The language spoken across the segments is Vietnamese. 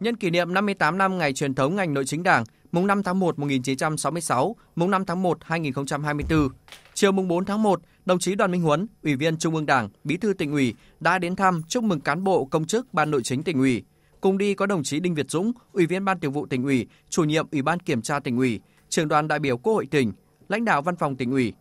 Nhân kỷ niệm 58 năm ngày truyền thống ngành nội chính Đảng, mùng 5 tháng 1 1966, mùng 5 tháng 1 2024, chiều mùng 4 tháng 1, đồng chí Đoàn Minh Huấn, Ủy viên Trung ương Đảng, Bí thư tỉnh ủy đã đến thăm chúc mừng cán bộ công chức Ban Nội chính tỉnh ủy. Cùng đi có đồng chí Đinh Việt Dũng, Ủy viên Ban Thường vụ tỉnh ủy, Chủ nhiệm Ủy ban Kiểm tra tỉnh ủy, Trưởng đoàn đại biểu Quốc hội tỉnh, lãnh đạo Văn phòng tỉnh ủy,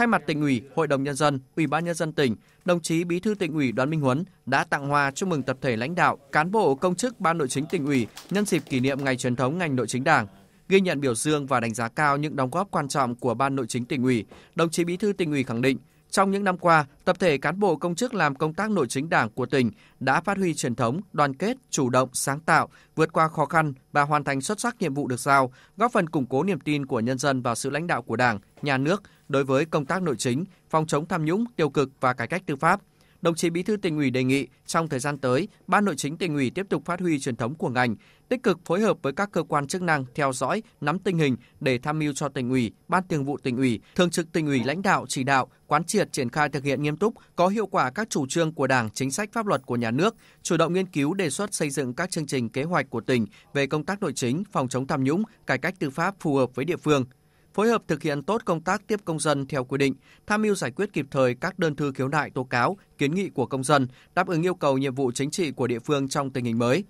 Thay mặt tỉnh ủy, Hội đồng nhân dân, Ủy ban nhân dân tỉnh, đồng chí Bí thư tỉnh ủy Đoàn Minh Huấn đã tặng hoa chúc mừng tập thể lãnh đạo, cán bộ công chức Ban Nội chính tỉnh ủy nhân dịp kỷ niệm ngày truyền thống ngành Nội chính Đảng, ghi nhận biểu dương và đánh giá cao những đóng góp quan trọng của Ban Nội chính tỉnh ủy, đồng chí Bí thư tỉnh ủy khẳng định trong những năm qua, tập thể cán bộ công chức làm công tác nội chính đảng của tỉnh đã phát huy truyền thống, đoàn kết, chủ động, sáng tạo, vượt qua khó khăn và hoàn thành xuất sắc nhiệm vụ được giao, góp phần củng cố niềm tin của nhân dân vào sự lãnh đạo của Đảng, nhà nước đối với công tác nội chính, phòng chống tham nhũng, tiêu cực và cải cách tư pháp, đồng chí Bí thư tỉnh ủy đề nghị trong thời gian tới, Ban Nội chính tỉnh ủy tiếp tục phát huy truyền thống của ngành, tích cực phối hợp với các cơ quan chức năng theo dõi, nắm tình hình để tham mưu cho tỉnh ủy, Ban Thường vụ tỉnh ủy, Thường trực tỉnh ủy lãnh đạo chỉ đạo, quán triệt triển khai thực hiện nghiêm túc có hiệu quả các chủ trương của Đảng, chính sách pháp luật của nhà nước, chủ động nghiên cứu đề xuất xây dựng các chương trình kế hoạch của tỉnh về công tác nội chính, phòng chống tham nhũng, cải cách tư pháp phù hợp với địa phương, phối hợp thực hiện tốt công tác tiếp công dân theo quy định, tham mưu giải quyết kịp thời các đơn thư khiếu nại tố cáo, kiến nghị của công dân, đáp ứng yêu cầu nhiệm vụ chính trị của địa phương trong tình hình mới.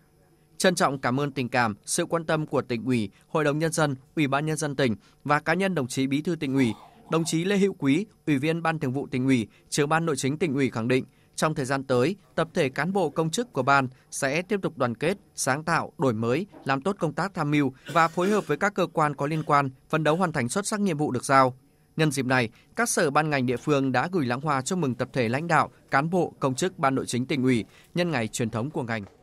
Trân trọng cảm ơn tình cảm, sự quan tâm của tỉnh ủy, Hội đồng nhân dân, Ủy ban nhân dân tỉnh và cá nhân đồng chí Bí thư tỉnh ủy, đồng chí Lê Hữu Quý, Ủy viên Ban Thường vụ tỉnh ủy, Trưởng ban Nội chính tỉnh ủy khẳng định – trong thời gian tới, tập thể cán bộ công chức của ban sẽ tiếp tục đoàn kết, sáng tạo, đổi mới, làm tốt công tác tham mưu và phối hợp với các cơ quan có liên quan, phấn đấu hoàn thành xuất sắc nhiệm vụ được giao. Nhân dịp này, các sở ban ngành địa phương đã gửi lãng hoa chúc mừng tập thể lãnh đạo, cán bộ, công chức ban nội chính tỉnh ủy nhân ngày truyền thống của ngành.